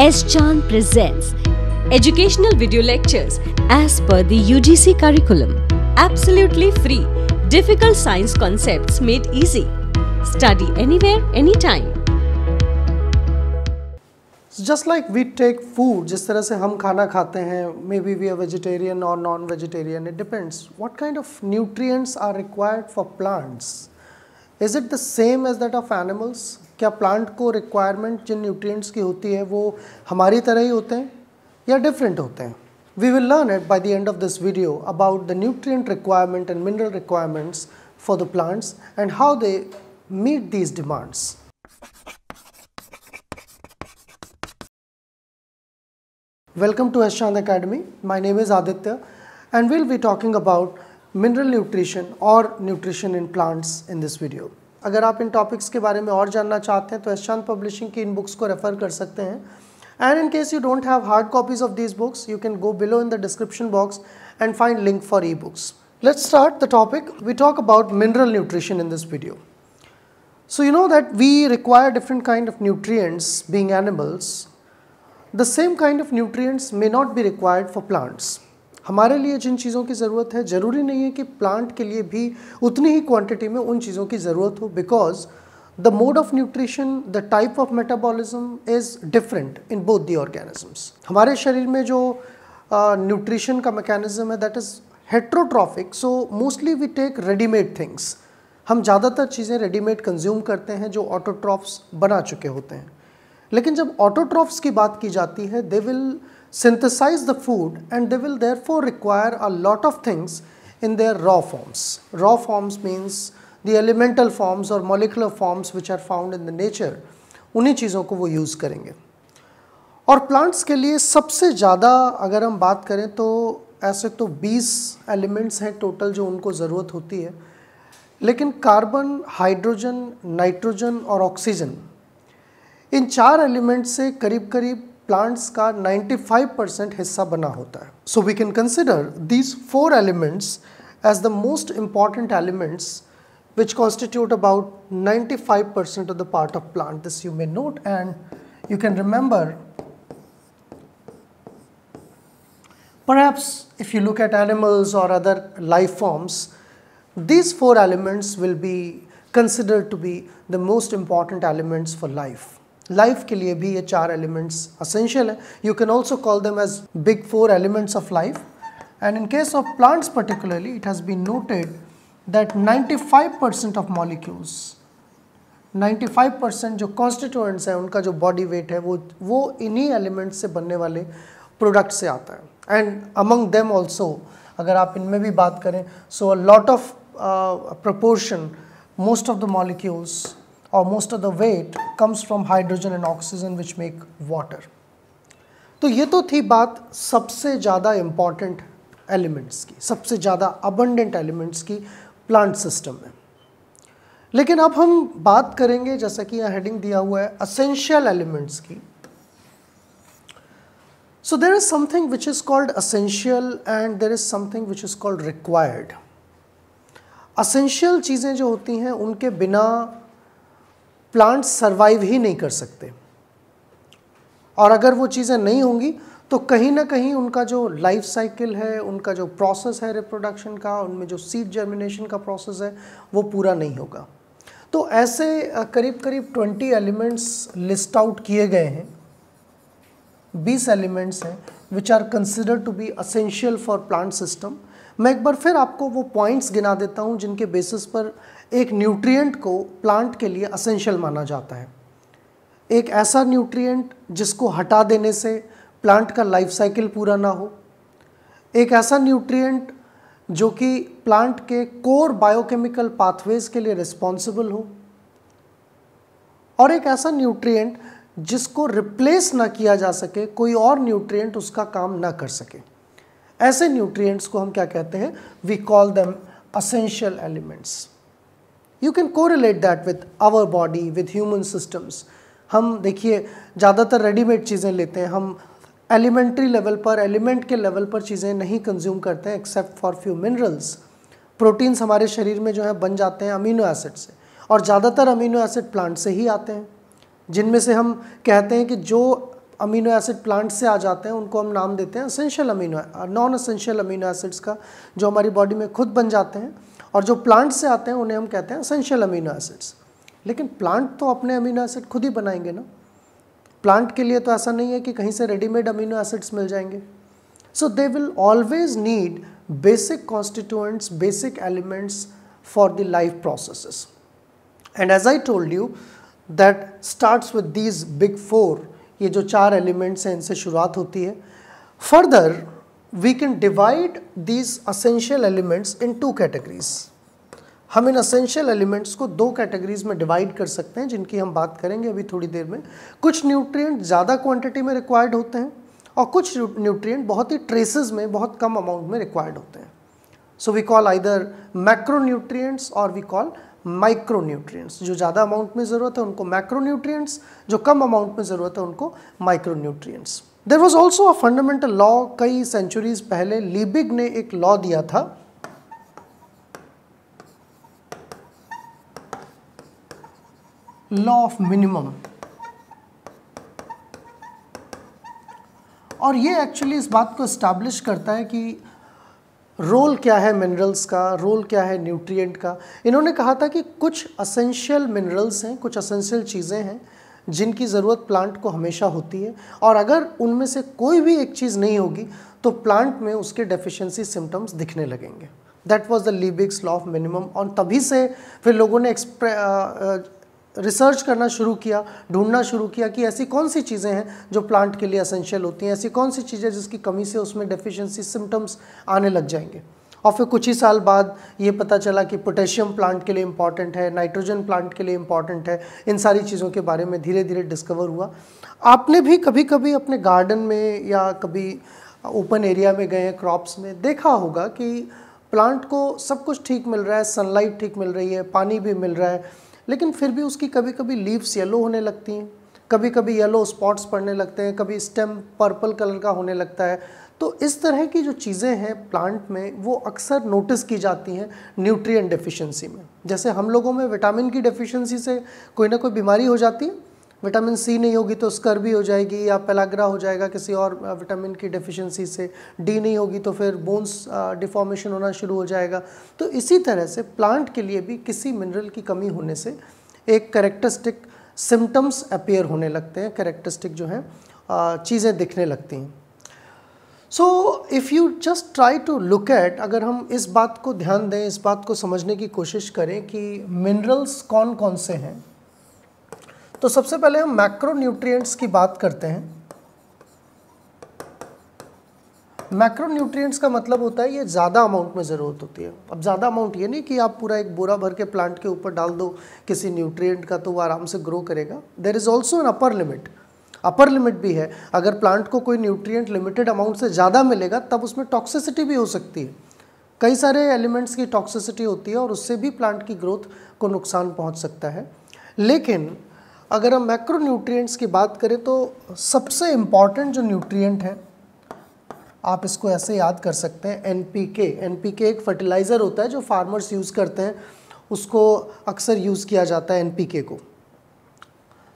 S. Chan presents educational video lectures as per the UGC curriculum. Absolutely free. Difficult science concepts made easy. Study anywhere, anytime. Just like we take food, just like we eat food, maybe we are vegetarian or non-vegetarian, it depends. What kind of nutrients are required for plants? Is it the same as that of animals? क्या plant को requirement जिन nutrients की होती है वो हमारी तरह ही होते हैं या डिफरेंट होते हैं we will learn it by the end of this video about the nutrient requirement and mineral requirements for the plants and how they meet these demands welcome to एस्ट academy my name is Aditya and will be talking about mineral nutrition और nutrition in plants in this video अगर आप इन topics के बारे में और जानना चाहते हैं तो एशांत पब्लिशिंग की इन बुक्स को रेफ़र कर सकते हैं and in case you don't have hard copies of these books you can go below in the description box and find link for e books let's start the topic we talk about mineral nutrition in this video so you know that we require different kind of nutrients being animals the same kind of nutrients may not be required for plants हमारे लिए जिन चीज़ों की ज़रूरत है ज़रूरी नहीं है कि प्लांट के लिए भी उतनी ही क्वांटिटी में उन चीज़ों की ज़रूरत हो because the mode of nutrition the type of metabolism is different in both the organisms हमारे शरीर में जो न्यूट्रिशन uh, का मैकेनिज्म है that is heterotrophic so mostly we take readymade things हम ज़्यादातर चीज़ें रेडीमेड कंज्यूम करते हैं जो ऑटोट्रॉफ्स बना चुके होते हैं लेकिन जब ऑटोट्रॉफ्स की बात की जाती है they will synthesize the food and they will therefore require a lot of things in their raw forms. Raw forms means the elemental forms or molecular forms which are found in the nature उन्हीं चीज़ों को वो use करेंगे और plants के लिए सबसे ज़्यादा अगर हम बात करें तो ऐसे तो 20 एलिमेंट्स हैं टोटल जो उनको ज़रूरत होती है लेकिन कार्बन हाइड्रोजन नाइट्रोजन और ऑक्सीजन इन चार एलिमेंट से करीब करीब Plants का 95 percent हिस्सा बना होता है so we can consider these four elements as the most important elements which constitute about 95% of the part of plant. This you may note and you can remember. Perhaps if you look at animals or other life forms, these four elements will be considered to be the most important elements for life. Life के लिए भी ये चार elements essential है you can also call them as big four elements of life and in case of plants particularly it has been noted that ninety five percent of molecules ninety five percent जो constituents हैं उनका जो body weight है वो वो इन्हीं elements से बनने वाले प्रोडक्ट से आता है एंड अमंग देम ऑल्सो अगर आप इनमें भी बात करें so a lot of proportion most of the molecules or most of the weight comes from hydrogen and oxygen which make water तो ये तो थी बात सबसे ज़्यादा इम्पॉर्टेंट एलिमेंट्स की सबसे ज़्यादा अबंडेंट एलिमेंट्स की प्लांट सिस्टम में लेकिन अब हम बात करेंगे जैसा कि यहाँ हेडिंग दिया हुआ है असेंशियल एलिमेंट्स की so there is something which is called essential and there is something which is called required essential चीज़ें जो होती हैं उनके बिना प्लांट्स सर्वाइव ही नहीं कर सकते और अगर वो चीज़ें नहीं होंगी तो कहीं ना कहीं उनका जो लाइफ साइकिल है उनका जो प्रोसेस है रिप्रोडक्शन का उनमें जो सीड जर्मिनेशन का प्रोसेस है वो पूरा नहीं होगा तो ऐसे करीब करीब 20 एलिमेंट्स लिस्ट आउट किए गए हैं 20 एलिमेंट्स हैं which are consider to be essential for plant system मैं एक बार फिर आपको वो पॉइंट्स गिना देता हूँ जिनके बेसिस पर एक न्यूट्रिएंट को प्लांट के लिए असेंशियल माना जाता है एक ऐसा न्यूट्रिएंट जिसको हटा देने से प्लांट का लाइफ साइकिल पूरा ना हो एक ऐसा न्यूट्रिएंट जो कि प्लांट के कोर बायोकेमिकल पाथवेज के लिए रिस्पॉन्सिबल हो और एक ऐसा न्यूट्रिएंट जिसको रिप्लेस ना किया जा सके कोई और न्यूट्रिएंट उसका काम ना कर सके ऐसे न्यूट्रिएंट्स को हम क्या कहते हैं we call them essential elements you can correlate that with our body with human systems हम देखिए ज़्यादातर रेडीमेड चीज़ें लेते हैं हम एलिमेंट्री लेवल पर एलिमेंट के लेवल पर चीज़ें नहीं कंज्यूम करते हैं except for few minerals proteins हमारे शरीर में जो है बन जाते हैं अमीनो एसिड से और ज़्यादातर अमीनो एसिड प्लांट से ही आते हैं जिनमें से हम कहते हैं कि जो अमीनो एसिड प्लांट से आ जाते हैं उनको हम नाम देते हैं essential amino non essential amino acids का जो हमारी बॉडी में खुद बन जाते हैं और जो प्लांट से आते हैं उन्हें हम कहते हैं असेंशियल अमीनो एसिड्स लेकिन प्लांट तो अपने अमीनो एसिड खुद ही बनाएंगे ना प्लांट के लिए तो ऐसा नहीं है कि कहीं से रेडीमेड अमीनो एसिड्स मिल जाएंगे so they will always need basic constituents basic elements for the life process and as I told you that starts with these big four ये जो चार एलिमेंट्स हैं इनसे शुरुआत होती है further we can divide these essential elements in two categories हम इन असेंशियल एलिमेंट्स को दो कैटेगरीज में डिवाइड कर सकते हैं जिनकी हम बात करेंगे अभी थोड़ी देर में कुछ न्यूट्रिएंट ज़्यादा क्वांटिटी में रिक्वायर्ड होते हैं और कुछ न्यूट्रिएंट बहुत ही ट्रेसेस में बहुत कम अमाउंट में रिक्वायर्ड होते हैं so we call either nutrients और वी कॉल माइक्रो न्यूट्रियट्स जो ज़्यादा अमाउंट में ज़रूरत है उनको न्यूट्रियट्स जो कम अमाउंट में ज़रूरत है उनको micro nutrients there was also a fundamental law कई सेंचुरीज पहले लीबिग ने एक लॉ दिया था लॉ ऑफ मिनिमम और ये एक्चुअली इस बात को इस्टेब्लिश करता है कि रोल क्या है मिनरल्स का रोल क्या है न्यूट्रिएंट का इन्होंने कहा था कि कुछ असेंशियल मिनरल्स हैं कुछ असेंशियल चीज़ें हैं जिनकी ज़रूरत प्लांट को हमेशा होती है और अगर उनमें से कोई भी एक चीज़ नहीं होगी तो प्लांट में उसके डेफिशिएंसी सिम्टम्स दिखने लगेंगे that was the Liebig's law of minimum और तभी से फिर लोगों ने एक्सप्रे रिसर्च करना शुरू किया ढूंढना शुरू किया कि ऐसी कौन सी चीज़ें हैं जो प्लांट के लिए असेंशियल होती हैं ऐसी कौन सी चीज़ें जिसकी कमी से उसमें डेफिशिएंसी सिम्टम्स आने लग जाएंगे और फिर कुछ ही साल बाद ये पता चला कि पोटेशियम प्लांट के लिए इम्पॉर्टेंट है नाइट्रोजन प्लांट के लिए इम्पॉर्टेंट है इन सारी चीज़ों के बारे में धीरे धीरे डिस्कवर हुआ आपने भी कभी कभी अपने गार्डन में या कभी ओपन एरिया में गए क्रॉप्स में देखा होगा कि प्लांट को सब कुछ ठीक मिल रहा है सनलाइट ठीक मिल रही है पानी भी मिल रहा है लेकिन फिर भी उसकी कभी कभी लीव्स येलो होने लगती हैं कभी कभी येलो स्पॉट्स पड़ने लगते हैं कभी स्टेम पर्पल कलर का होने लगता है तो इस तरह की जो चीज़ें हैं प्लांट में वो अक्सर नोटिस की जाती हैं न्यूट्रिएंट डेफिशिएंसी में जैसे हम लोगों में विटामिन की डेफिशिएंसी से कोई ना कोई बीमारी हो जाती है विटामिन सी नहीं होगी तो स्कर्वी हो जाएगी या पेलाग्रा हो जाएगा किसी और विटामिन की डेफिशिएंसी से डी नहीं होगी तो फिर बोन्स डिफॉर्मेशन होना शुरू हो जाएगा तो इसी तरह से प्लांट के लिए भी किसी मिनरल की कमी होने से एक करेक्टरिस्टिक सिम्टम्स अपेयर होने लगते हैं करेक्टरिस्टिक जो हैं चीज़ें दिखने लगती हैं so if you just try to look at अगर हम इस बात को ध्यान दें इस बात को समझने की कोशिश करें कि मिनरल्स कौन कौन से हैं तो सबसे पहले हम मैक्रो न्यूट्रियट्स की बात करते हैं मैक्रो न्यूट्रियट्स का मतलब होता है ये ज़्यादा अमाउंट में ज़रूरत होती है अब ज़्यादा अमाउंट ये नहीं कि आप पूरा एक बोरा भर के प्लांट के ऊपर डाल दो किसी न्यूट्रिएंट का तो वो आराम से ग्रो करेगा there is also an upper limit upper limit भी है अगर प्लांट को कोई न्यूट्रिएंट लिमिटेड अमाउंट से ज़्यादा मिलेगा तब उसमें टॉक्सिसिटी भी हो सकती है कई सारे एलिमेंट्स की टॉक्सिसिटी होती है और उससे भी प्लांट की ग्रोथ को नुकसान पहुंच सकता है लेकिन अगर हम मैक्रो न्यूट्रियट्स की बात करें तो सबसे इम्पॉर्टेंट जो न्यूट्रिएंट है आप इसको ऐसे याद कर सकते हैं N P K N P K एक फर्टिलाइज़र होता है जो फार्मर्स यूज़ करते हैं उसको अक्सर यूज़ किया जाता है एन पी के को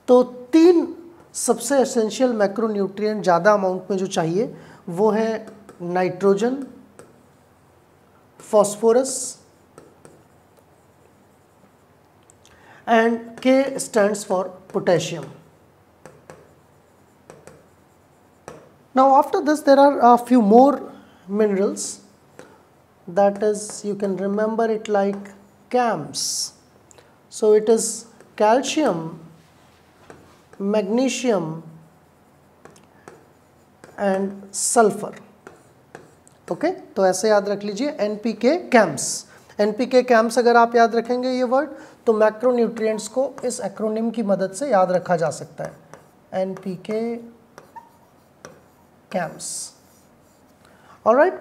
तो तीन सबसे एसेंशियल मैक्रोन्यूट्रिएंट ज़्यादा अमाउंट में जो चाहिए वो है nitrogen phosphorus and K stands for potassium now after this there are a few more minerals that is you can remember it like cams so it is calcium magnesium and sulphur okay तो ऐसे याद रख लीजिए NPK camps NPK camps अगर आप याद रखेंगे ये वर्ड तो मैक्रोन्यूट्रिएंट्स को इस एक्रोनिम की मदद से याद रखा जा सकता है NPK cams alright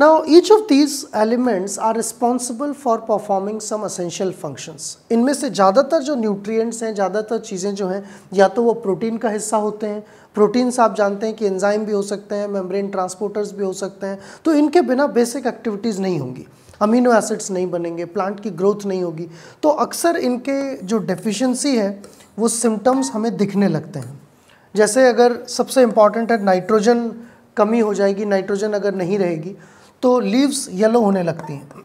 Now each of these elements are responsible for performing some essential functions. इनमें से ज़्यादातर जो nutrients हैं ज़्यादातर चीज़ें जो हैं या तो वो प्रोटीन का हिस्सा होते हैं प्रोटीन्स आप जानते हैं कि enzyme भी हो सकते हैं मेम्ब्रेन ट्रांसपोर्टर्स भी हो सकते हैं तो इनके बिना बेसिक एक्टिविटीज़ नहीं होंगी अमीनो एसिड्स नहीं बनेंगे प्लांट की ग्रोथ नहीं होगी तो अक्सर इनके जो डेफिशिएंसी है वो सिम्टम्स हमें दिखने लगते हैं जैसे अगर सबसे इम्पॉर्टेंट है नाइट्रोजन कमी हो जाएगी नाइट्रोजन अगर नहीं रहेगी तो लीव्स येलो होने लगती हैं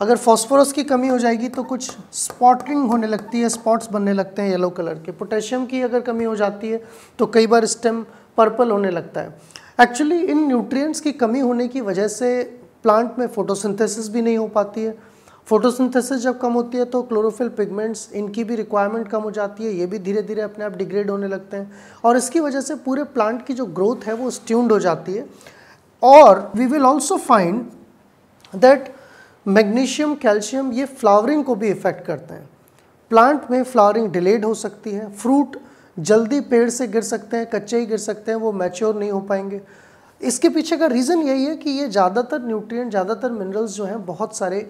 अगर फास्फोरस की कमी हो जाएगी तो कुछ स्पॉटिंग होने लगती है स्पॉट्स बनने लगते हैं येलो कलर के पोटेशियम की अगर कमी हो जाती है तो कई बार स्टेम पर्पल होने लगता है एक्चुअली इन न्यूट्रिएंट्स की कमी होने की वजह से प्लांट में फोटोसिंथेसिस भी नहीं हो पाती है फोटोसिंथेसिस जब कम होती है तो क्लोरोफिल पिगमेंट्स इनकी भी रिक्वायरमेंट कम हो जाती है ये भी धीरे धीरे अपने आप डिग्रेड होने लगते हैं और इसकी वजह से पूरे प्लांट की जो ग्रोथ है वो स्ट्यून्ड हो जाती है और we will also find that magnesium calcium ये फ्लावरिंग को भी इफ़ेक्ट करते हैं प्लांट में फ्लावरिंग डिलेड हो सकती है फ्रूट जल्दी पेड़ से गिर सकते हैं कच्चे ही गिर सकते हैं वो मैच्योर नहीं हो पाएंगे इसके पीछे का रीज़न यही है कि ये ज़्यादातर न्यूट्रिएंट ज़्यादातर मिनरल्स जो हैं बहुत सारे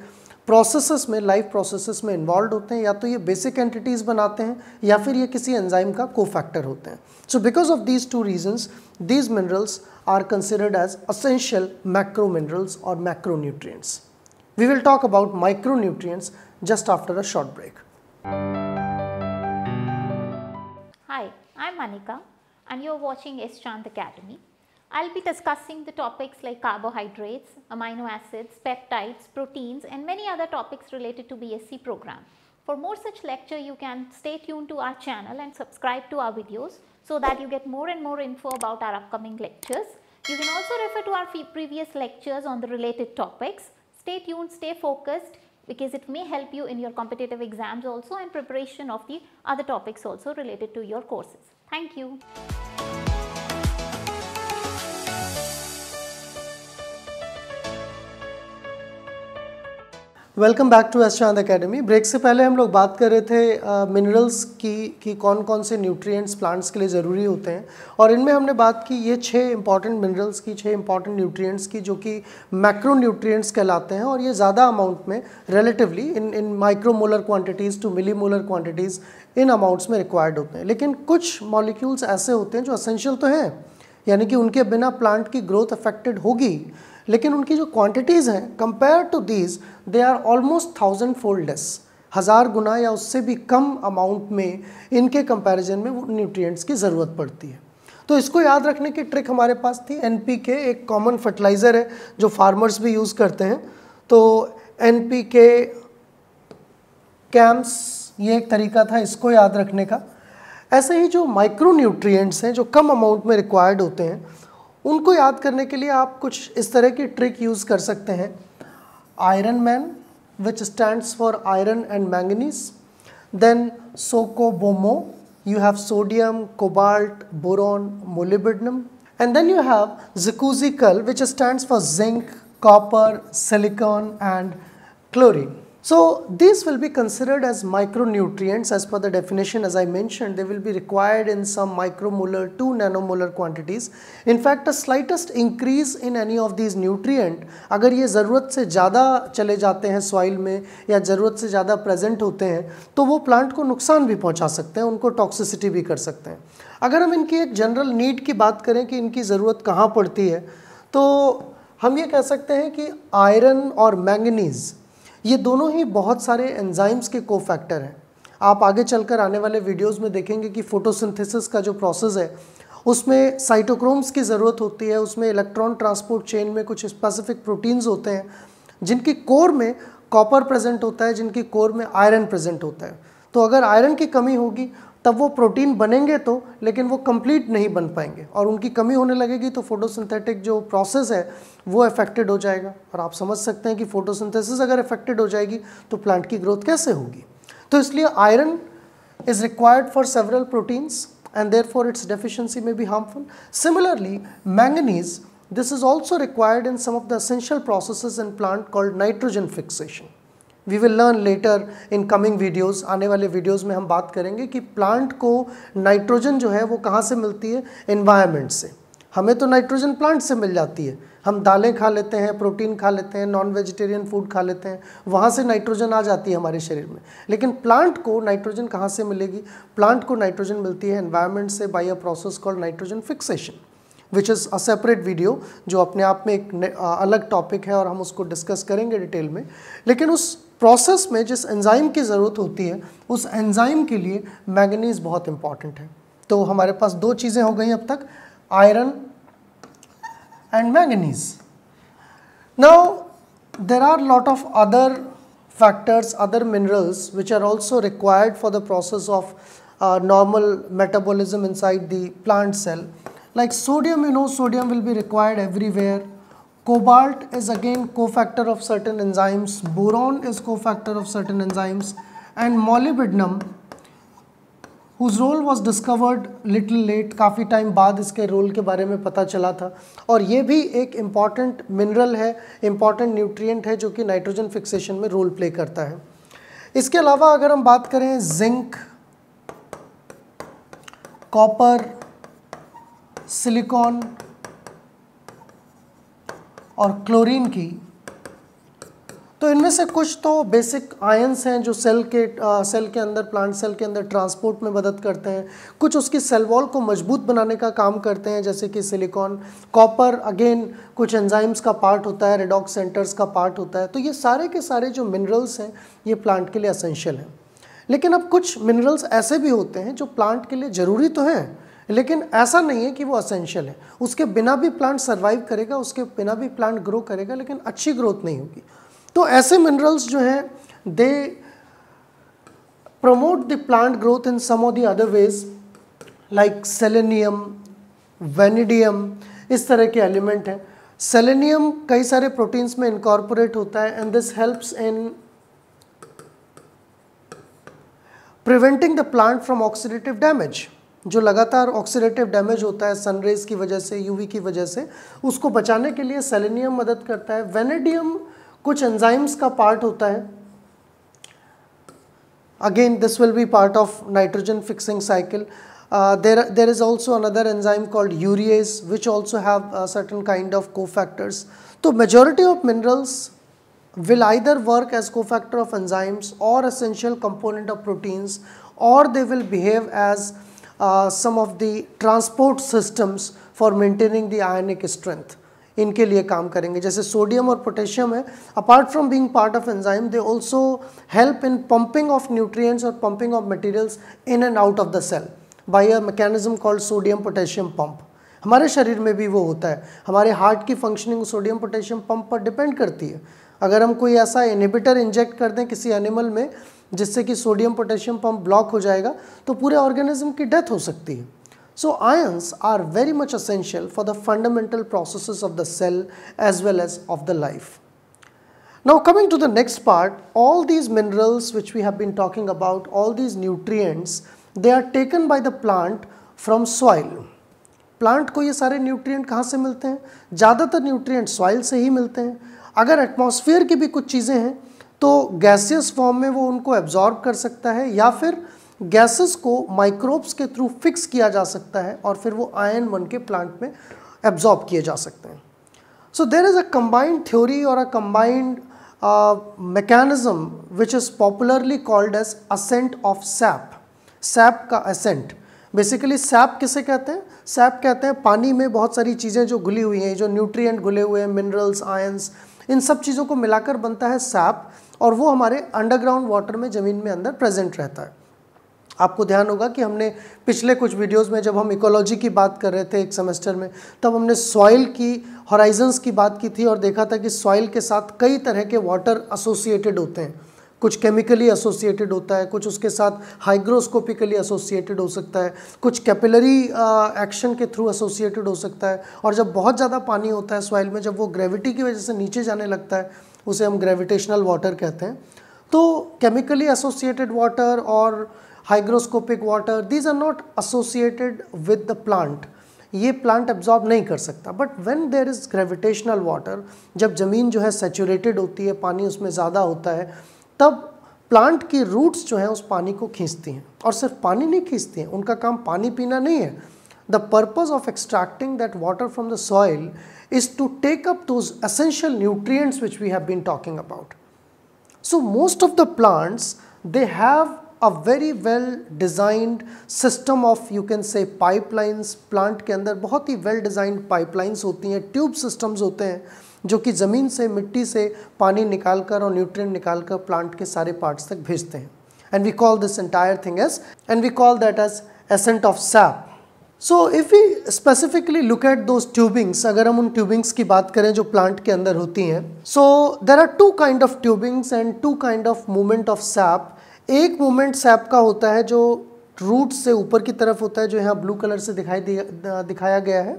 प्रोसेसेस में लाइफ प्रोसेसेस में इन्वॉल्व होते हैं या तो ये बेसिक एंटिटीज़ बनाते हैं या फिर ये किसी एंजाइम का कोफैक्टर होते हैं so because of these two reasons these minerals are considered as essential macro minerals और macro nutrients micro will just after a short break a I am Manika and you are you're S Chand Academy. I will be discussing the topics like carbohydrates, amino acids, peptides, proteins and many other topics related to BSc program. For more such lecture you can stay tuned to our channel and subscribe to our videos so that you get more and more info about our upcoming lectures. You can also refer to our previous lectures on the related topics. Stay tuned, stay focused because it may help you in your competitive exams also and preparation of the other topics also related to your courses. Thank you. Welcome back to एस्ट्रांद academy break से पहले हम लोग बात कर रहे थे minerals uh, की कि कौन कौन से न्यूट्रिएंट्स प्लांट्स के लिए ज़रूरी होते हैं और इनमें हमने बात की ये छः इंपॉर्टेंट मिनरल्स की छः इंपॉर्टेंट न्यूट्रिएंट्स की जो कि मैक्रो न्यूट्रिएंट्स कहलाते हैं और ये ज़्यादा अमाउंट में relatively in in micromolar quantities to millimolar quantities in amounts में रिक्वायर्ड होते हैं लेकिन कुछ मॉलिक्यूल्स ऐसे होते हैं जो असेंशियल तो हैं यानी कि उनके बिना प्लांट की ग्रोथ अफेक्टेड होगी लेकिन उनकी जो क्वांटिटीज़ हैं compare to these they are almost thousand fold less हज़ार गुना या उससे भी कम अमाउंट में इनके कंपैरिजन में वो न्यूट्रिएंट्स की ज़रूरत पड़ती है तो इसको याद रखने की ट्रिक हमारे पास थी एन एक कॉमन फर्टिलाइज़र है जो फार्मर्स भी यूज़ करते हैं तो एन के कैम्स ये एक तरीका था इसको याद रखने का ऐसे ही जो माइक्रो न्यूट्रिएंट्स हैं जो कम अमाउंट में रिक्वायर्ड होते हैं उनको याद करने के लिए आप कुछ इस तरह की ट्रिक यूज़ कर सकते हैं iron man which stand for iron and manganese then soco bomo you have sodium cobalt boron molybdenum and then you have zicusicl which stand for zinc copper silicon and chlorine So these will be considered as micronutrients as per the definition as I mentioned they will be required in some micromolar to nanomolar quantities. In fact a slightest increase in any of these nutrient agar ye zarurat se jyada chale jate hain soil mein ya zarurat se jyada present hote hain to wo plant ko nuksan bhi pahuncha sakte hain unko toxicity bhi kar sakte hain. Agar hum inki ek general need ki baat kare ki inki zarurat kahan padti hai to हम ये कह सकते हैं कि iron और manganese ये दोनों ही बहुत सारे एंजाइम्स के कोफैक्टर हैं आप आगे चलकर आने वाले वीडियोस में देखेंगे कि फोटोसिंथेसिस का जो प्रोसेस है उसमें साइटोक्रोम्स की ज़रूरत होती है उसमें इलेक्ट्रॉन ट्रांसपोर्ट चेन में कुछ स्पेसिफिक प्रोटीन्स होते हैं जिनके कोर में कॉपर प्रेजेंट होता है जिनके कोर में आयरन प्रेजेंट होता है तो अगर आयरन की कमी होगी तब वो प्रोटीन बनेंगे तो लेकिन वो कंप्लीट नहीं बन पाएंगे और उनकी कमी होने लगेगी तो फोटोसिंथेटिक जो प्रोसेस है वो अफेक्टेड हो जाएगा और आप समझ सकते हैं कि फोटोसिंथेसिस अगर अफेक्टेड हो जाएगी तो प्लांट की ग्रोथ कैसे होगी तो इसलिए iron is required for several proteins and therefore its deficiency में भी harmful similarly manganese this is also required in some of the essential process in plant called nitrogen fixation we will learn later in coming videos आने वाले videos में हम बात करेंगे कि plant को नाइट्रोजन जो है वो कहाँ से मिलती है इन्वायरमेंट से हमें तो नाइट्रोजन प्लांट से मिल जाती है हम दालें खा लेते हैं प्रोटीन खा लेते हैं नॉन वेजिटेरियन फूड खा लेते हैं वहाँ से नाइट्रोजन आ जाती है हमारे शरीर में लेकिन प्लांट को नाइट्रोजन कहाँ से मिलेगी प्लांट को नाइट्रोजन मिलती है एन्वायरमेंट से by a process called nitrogen fixation which is a separate video जो अपने आप में एक अलग टॉपिक है और हम उसको डिस्कस करेंगे डिटेल में लेकिन उस प्रोसेस में जिस एंजाइम की ज़रूरत होती है उस एंजाइम के लिए मैगनीज बहुत इंपॉर्टेंट है तो हमारे पास दो चीज़ें हो गई अब तक iron and manganese now there are lot of other factors other minerals which are also required for the process of normal metabolism inside the plant cell like sodium you know sodium will be required everywhere cobalt is again cofactor of certain enzymes boron is cofactor of certain enzymes and molybdenum whose role was discovered little late काफ़ी time बाद इसके role के बारे में पता चला था और ये भी एक इम्पॉर्टेंट मिनरल है इम्पॉर्टेंट न्यूट्रियट है जो कि नाइट्रोजन फिक्सेशन में रोल प्ले करता है इसके अलावा अगर हम बात करें जिंक कॉपर सिलिकॉन और क्लोरीन की तो इनमें से कुछ तो बेसिक आयंस हैं जो सेल के आ, सेल के अंदर प्लांट सेल के अंदर ट्रांसपोर्ट में मदद करते हैं कुछ उसकी सेल वॉल को मजबूत बनाने का काम करते हैं जैसे कि सिलिकॉन कॉपर अगेन कुछ एंजाइम्स का पार्ट होता है रेडॉक्स सेंटर्स का पार्ट होता है तो ये सारे के सारे जो मिनरल्स हैं ये प्लांट के लिए असेंशियल हैं लेकिन अब कुछ मिनरल्स ऐसे भी होते हैं जो प्लांट के लिए ज़रूरी तो हैं लेकिन ऐसा नहीं है कि वो असेंशियल है उसके बिना भी प्लांट सर्वाइव करेगा उसके बिना भी प्लांट ग्रो करेगा लेकिन अच्छी ग्रोथ नहीं होगी तो ऐसे मिनरल्स जो हैं they promote the plant growth in some of the other ways like selenium vanadium इस तरह के एलिमेंट हैं सेलेनियम कई सारे प्रोटीन्स में इनकॉर्पोरेट होता है and this helps in preventing the plant from oxidative damage जो लगातार ऑक्सीडेटिव डैमेज होता है सनरेज की वजह से यूवी की वजह से उसको बचाने के लिए सेलिनियम मदद करता है वेनेडियम कुछ एंजाइम्स का पार्ट होता है again this will be part of nitrogen fixing cycle there there is also another enzyme called urease which also have certain kind of cofactors तो majority of minerals will either work as cofactor of enzymes और essential component of proteins और they will behave as uh, some of the transport systems for maintaining the ionic strength इनके लिए काम करेंगे जैसे sodium और potassium है apart from being part of enzyme they also help in pumping of nutrients और pumping of materials in and out of the cell by a mechanism called sodium potassium pump हमारे शरीर में भी वो होता है हमारे हार्ट की फंक्शनिंग सोडियम पोटेशियम पंप पर डिपेंड करती है अगर हम कोई ऐसा इनिबिटर इंजेक्ट कर दें किसी एनिमल में जिससे कि सोडियम पोटेशियम पंप ब्लॉक हो जाएगा तो पूरे ऑर्गेनिज्म की डेथ हो सकती है so ions are very much essential for the fundamental process of the cell as well as of the life now coming to the next part all these minerals which we have been talking about all these nutrients they are taken by the plant from soil plant को ये सारे nutrient कहाँ से मिलते हैं ज़्यादातर nutrient soil से ही मिलते हैं अगर एटमॉस्फेयर की भी कुछ चीज़ें हैं तो गैसियस फॉर्म में वो उनको एब्जॉर्ब कर सकता है या फिर गैसेस को माइक्रोब्स के थ्रू फिक्स किया जा सकता है और फिर वो आयन बन के प्लांट में एब्जॉर्ब किए जा सकते हैं so there is a combined theory और a combined mechanism which is popularly called as ascent of sap sap का असेंट बेसिकली सैप किसे कहते हैं सैप कहते हैं पानी में बहुत सारी चीज़ें जो घुली हुई हैं जो न्यूट्रिएंट घुले हुए हैं मिनरल्स आयन्स इन सब चीज़ों को मिलाकर बनता है सैप और वो हमारे अंडरग्राउंड वाटर में ज़मीन में अंदर प्रेजेंट रहता है आपको ध्यान होगा कि हमने पिछले कुछ वीडियोस में जब हम इकोलॉजी की बात कर रहे थे एक सेमेस्टर में तब हमने सॉइल की हॉराइजन्स की बात की थी और देखा था कि सॉइल के साथ कई तरह के वाटर एसोसिएटेड होते हैं कुछ केमिकली एसोसिएटेड होता है कुछ उसके साथ हाइग्रोस्कोपिकली एसोसिएटेड हो सकता है कुछ कैपिलरी एक्शन के थ्रू एसोसिएटेड हो सकता है और जब बहुत ज़्यादा पानी होता है सॉइल में जब वो ग्रेविटी की वजह से नीचे जाने लगता है उसे हम ग्रेविटेशनल वाटर कहते हैं तो केमिकली एसोसिएटेड वाटर और hygroscopic water these are not associated with the plant ये प्लांट एब्जॉर्ब नहीं कर सकता but when there is gravitational water जब ज़मीन जो है सेचूरेटेड होती है पानी उसमें ज़्यादा होता है तब प्लांट की रूट्स जो हैं उस पानी को खींचती हैं और सिर्फ पानी नहीं खींचती हैं उनका काम पानी पीना नहीं है The purpose of extracting that water from the soil is to take up those essential nutrients which we have been talking about. So most of the plants, they have a very well designed system of you can say pipelines plant के अंदर बहुत ही well designed pipelines होती हैं tube systems होते हैं जो कि ज़मीन से मिट्टी से पानी निकाल कर और nutrient निकाल कर प्लांट के सारे parts तक भेजते हैं And we call this entire thing as, and we call that as ascent of sap. So if you specifically look at दो ट्यूबिंग्स अगर हम उन ट्यूबिंग्स की बात करें जो प्लांट के अंदर होती हैं so there are two kind of tubings and two kind of movement of sap एक मूवमेंट सैप का होता है जो रूट से ऊपर की तरफ होता है जो यहाँ ब्लू कलर से दिखाई दिखाया गया है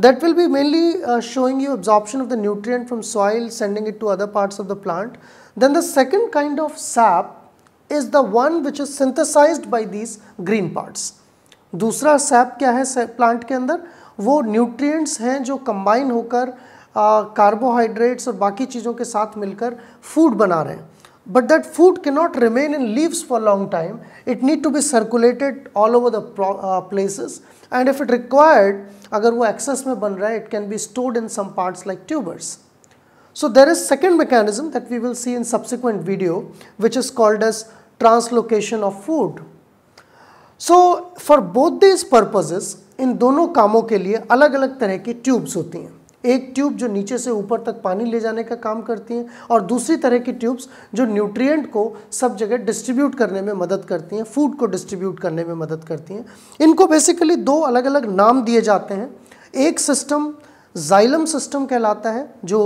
that will be mainly showing you absorption of the nutrient from soil sending it to other part of the plant then the second kind of sap is the one which is synthesize by these green parts दूसरा sap क्या है plant के अंदर वो nutrients हैं जो combine होकर carbohydrates और बाकी चीज़ों के साथ मिलकर फूड बना रहे हैं बट दैट फूड के not remain in leaves for long time it need to be circulated all over the places and if it required अगर वो एक्सेस में बन रहा है it can be stored in some parts like tubers so there is second mechanism that we will see in subsequent video which is called as translocation of food so for both this purposes इन दोनों कामों के लिए अलग अलग तरह की tubes होती हैं एक ट्यूब जो नीचे से ऊपर तक पानी ले जाने का काम करती हैं और दूसरी तरह की ट्यूब्स जो न्यूट्रिएंट को सब जगह डिस्ट्रीब्यूट करने में मदद करती हैं फूड को डिस्ट्रीब्यूट करने में मदद करती हैं इनको बेसिकली दो अलग अलग नाम दिए जाते हैं एक सिस्टम जाइलम सिस्टम कहलाता है जो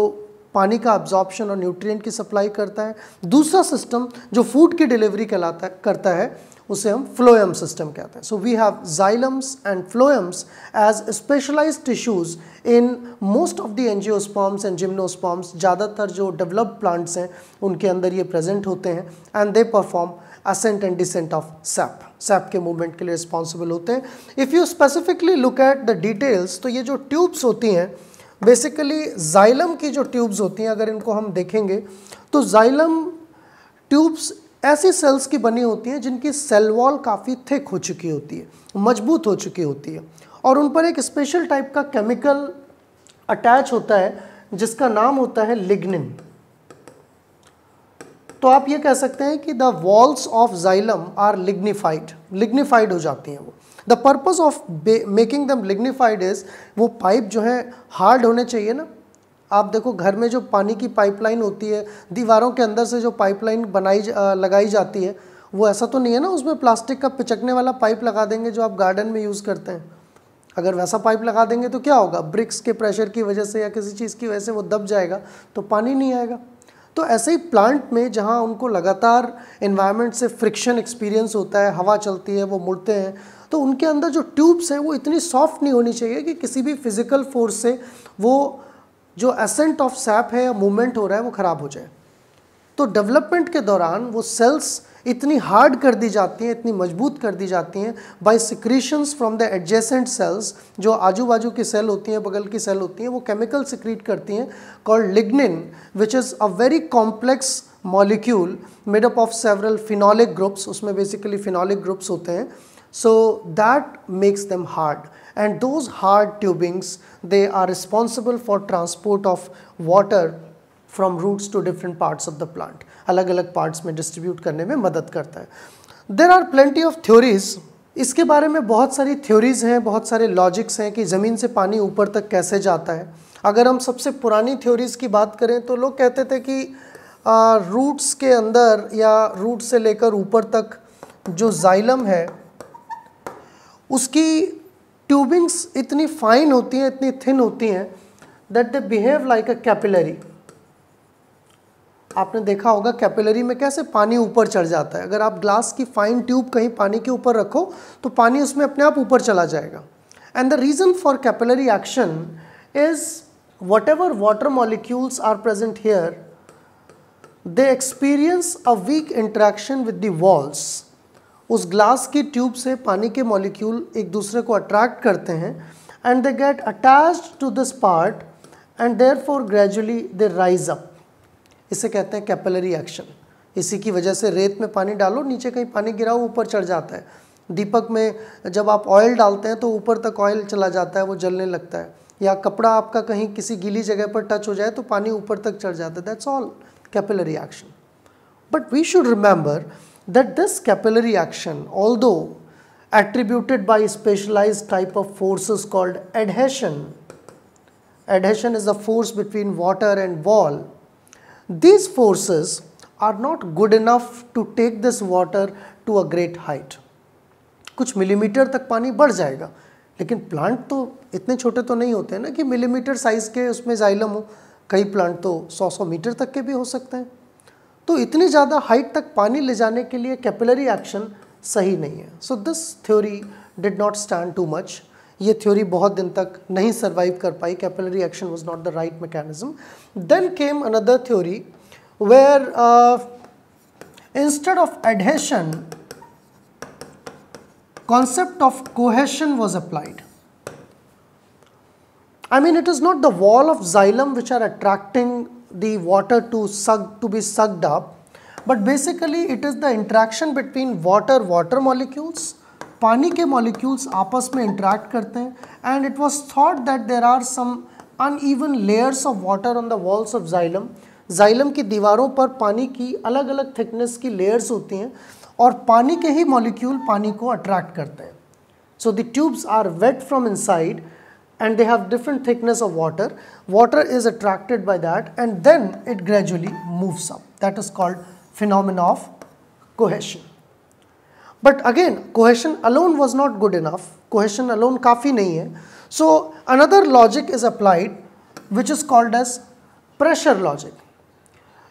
पानी का ऑब्जॉर्प्शन और न्यूट्रिएंट की सप्लाई करता है दूसरा सिस्टम जो फूड की डिलीवरी कहलाता करता है उसे हम फ्लोएम सिस्टम कहते हैं so we have xylems and phloems as specialize tissues in most of the angiosperms and gymnosperms ज़्यादातर जो डेवलप्ड प्लांट्स हैं उनके अंदर ये प्रेजेंट होते हैं and they perform ascent and descent of sap sap के मूवमेंट के लिए रिस्पॉन्सिबल होते हैं if you specifically look at the details तो ये जो ट्यूब्स होती हैं बेसिकली जाइलम की जो ट्यूब्स होती हैं अगर इनको हम देखेंगे तो जाइलम ट्यूब्स ऐसी सेल्स की बनी होती हैं जिनकी सेल वॉल काफ़ी थिक हो चुकी होती है मजबूत हो चुकी होती है और उन पर एक स्पेशल टाइप का केमिकल अटैच होता है जिसका नाम होता है लिग्निन तो आप ये कह सकते हैं कि the walls of xylem are lignified lignified हो जाती हैं वो the purpose of making them lignified is वो पाइप जो है हार्ड होने चाहिए ना आप देखो घर में जो पानी की पाइपलाइन होती है दीवारों के अंदर से जो पाइपलाइन बनाई लगाई जाती है वो ऐसा तो नहीं है ना उसमें प्लास्टिक का पिचकने वाला पाइप लगा देंगे जो आप गार्डन में यूज़ करते हैं अगर वैसा पाइप लगा देंगे तो क्या होगा ब्रिक्स के प्रेशर की वजह से या किसी चीज़ की वजह से वो दब जाएगा तो पानी नहीं आएगा तो ऐसे ही प्लांट में जहाँ उनको लगातार इन्वायरमेंट से फ्रिक्शन एक्सपीरियंस होता है हवा चलती है वो मुड़ते हैं तो उनके अंदर जो ट्यूब्स हैं वो इतनी सॉफ्ट नहीं होनी चाहिए कि किसी भी फिज़िकल फोर्स से वो जो असेंट ऑफ सैप है या मूवमेंट हो रहा है वो ख़राब हो जाए तो डेवलपमेंट के दौरान वो सेल्स इतनी हार्ड कर दी जाती हैं इतनी मजबूत कर दी जाती हैं by secretions from the adjacent cells जो आजू बाजू की सेल होती हैं बगल की सेल होती हैं वो केमिकल सिक्रीट करती हैं called lignin which is a very complex molecule made up of several phenolic groups उसमें बेसिकली फिनॉलिक ग्रुप्स होते हैं so that makes them hard and those hard tubings they are responsible for transport of water from roots to different parts of the plant अलग अलग parts में distribute करने में मदद करता है there are plenty of theories इसके बारे में बहुत सारी थ्योरीज हैं बहुत सारे लॉजिक्स हैं कि ज़मीन से पानी ऊपर तक कैसे जाता है अगर हम सबसे पुरानी थ्योरीज की बात करें तो लोग कहते थे कि रूट्स के अंदर या रूट से लेकर ऊपर तक जो जाइलम है उसकी ट्यूबिंग्स इतनी फाइन होती हैं इतनी थिन होती हैं that they behave like a capillary आपने देखा होगा कैपिलरी में कैसे पानी ऊपर चढ़ जाता है अगर आप ग्लास की फाइन ट्यूब कहीं पानी के ऊपर रखो तो पानी उसमें अपने आप ऊपर चला जाएगा and the reason for capillary action is whatever water molecules are present here they experience a weak interaction with walls उस ग्लास की ट्यूब से पानी के मॉलिक्यूल एक दूसरे को अट्रैक्ट करते हैं and they get attach to this part and therefore gradually they rise up इसे कहते हैं कैपलरी एक्शन इसी की वजह से रेत में पानी डालो नीचे कहीं पानी गिराओ ऊपर चढ़ जाता है दीपक में जब आप ऑयल डालते हैं तो ऊपर तक ऑयल चला जाता है वो जलने लगता है या कपड़ा आपका कहीं किसी गीली जगह पर टच हो जाए तो पानी ऊपर तक चढ़ जाता है that's all capillary action but we should remember that this capillary action, although attributed by a specialized type of forces called adhesion, adhesion is a force between water and wall, these forces are not good enough to take this water to a great height. kuch millimeter tak pani badh jayega lekin plant to itne chote to nahi hote na ki millimeter size ke usme xylem ho kai plant to 100-100 meter tak ke bhi ho sakte hain तो इतनी ज़्यादा height तक पानी ले जाने के लिए capillary action सही नहीं है so this theory did not stand too much ये थ्योरी बहुत दिन तक नहीं सर्वाइव कर पाई capillary action was not the right mechanism then came another theory where instead of adhesion concept of cohesion was applied I mean it is not the wall of xylem which are attracting the water to suck to be sucked up but basically it is the interaction between water water molecules पानी के molecules आपस में interact करते हैं and it was thought that there are some uneven layers of water on the walls of xylem xylem की दीवारों पर पानी की अलग अलग थिकनेस की लेयर्स होती हैं और पानी के ही मॉलिक्यूल पानी को अट्रैक्ट करते हैं so the tubes are wet from inside and they have different thickness of water. Water is attracted by that and then it gradually moves up. That is called phenomena of cohesion. But again, cohesion alone was not good enough. Cohesion alone kafi nahi hai. So another logic is applied which is called as pressure logic.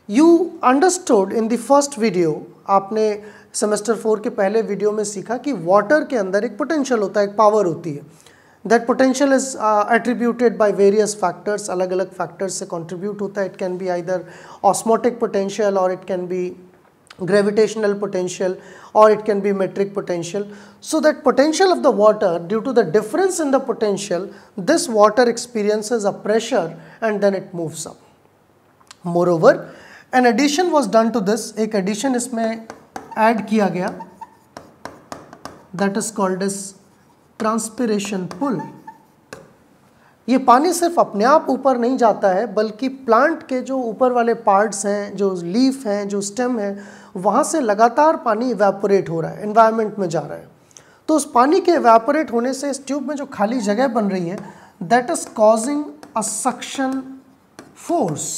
You understood in the first video, आपने semester four के पहले video में सीखा कि water के अंदर एक potential होता है एक power होती है that potential is uh, attributed by various factors alag-alag factors se contribute hota. it can be either osmotic potential or it can be gravitational potential or it can be metric potential. So that potential of the water due to the difference in the potential this water experiences a pressure and then it moves up. Moreover an addition was done to this एक addition isme add kiya gaya. that is called as transpiration pull ये पानी सिर्फ अपने आप ऊपर नहीं जाता है बल्कि प्लांट के जो ऊपर वाले पार्ट्स हैं जो लीफ हैं जो स्टेम है वहाँ से लगातार पानी इवेपोरेट हो रहा है इन्वायरमेंट में जा रहा है तो उस पानी के इवेपोरेट होने से इस ट्यूब में जो खाली जगह बन रही है that is causing a suction force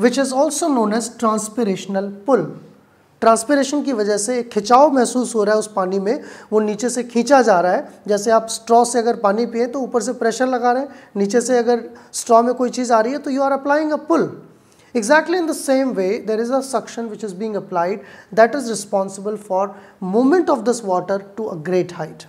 which is also known as transpirational pull transpiration की वजह से खिंचाव महसूस हो रहा है उस पानी में वो नीचे से खींचा जा रहा है जैसे आप स्ट्रॉ से अगर पानी पिए तो ऊपर से प्रेशर लगा रहे हैं नीचे से अगर स्ट्रॉ में कोई चीज़ आ रही है तो you are applying a pull exactly in the same way there is a suction which is being applied that is responsible for movement of this water to a great height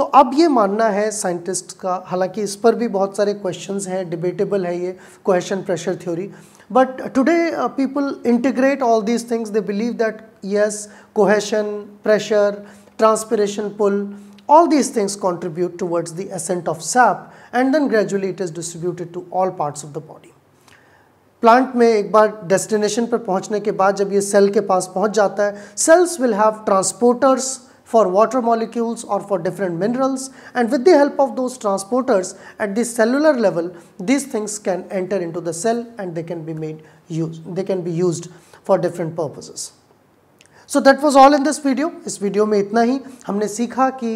तो अब ये मानना है साइंटिस्ट का हालांकि इस पर भी बहुत सारे क्वेश्चंस हैं डिबेटेबल है ये question pressure theory But today uh, people integrate all these things. They believe that yes, cohesion, pressure, transpiration pull, all these things contribute towards the ascent of sap and then gradually it is distributed to all parts of the body. Plant में एक बार destination पर पहुंचने के बाद जब ये cell के पास पहुंच जाता है cells will have transporters for water molecules or for different minerals and with the help of those transporters at the cellular level these things can enter into the cell and they can be made use they can be used for different purposes. So that was all in this video. This video में itna hi. हमने सीखा ki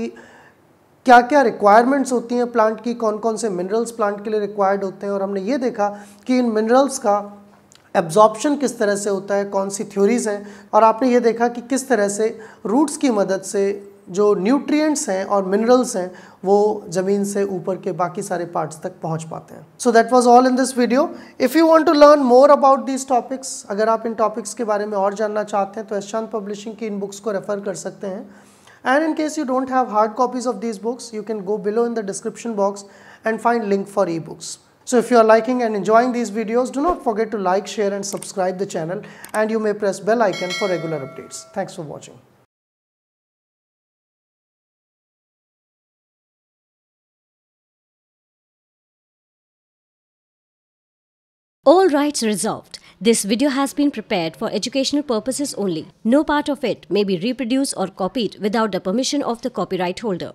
क्या क्या requirements होती हैं plant की कौन कौन से मिनरल्स प्लांट के लिए रिक्वायर्ड होते हैं और हमने ये देखा कि इन मिनरल्स का एब्जॉर्बशन किस तरह से होता है कौन सी थ्योरीज़ हैं और आपने ये देखा कि किस तरह से रूट्स की मदद से जो न्यूट्रिएंट्स हैं और मिनरल्स हैं वो ज़मीन से ऊपर के बाकी सारे पार्ट्स तक पहुंच पाते हैं so that was all in this video if you want to learn more about these topics अगर आप इन टॉपिक्स के बारे में और जानना चाहते हैं तो एशांत पब्लिशिंग की इन बुक्स को रेफ़र कर सकते हैं and in case you don't have hard copies of these books you can go below in the description box and find link for e books So if you are liking and enjoying these videos, do not forget to like, share and subscribe the channel and you may press bell icon for regular updates. Thanks for watching. All rights reserved. This video has been prepared for educational purposes only. No part of it may be reproduced or copied without the permission of the copyright holder.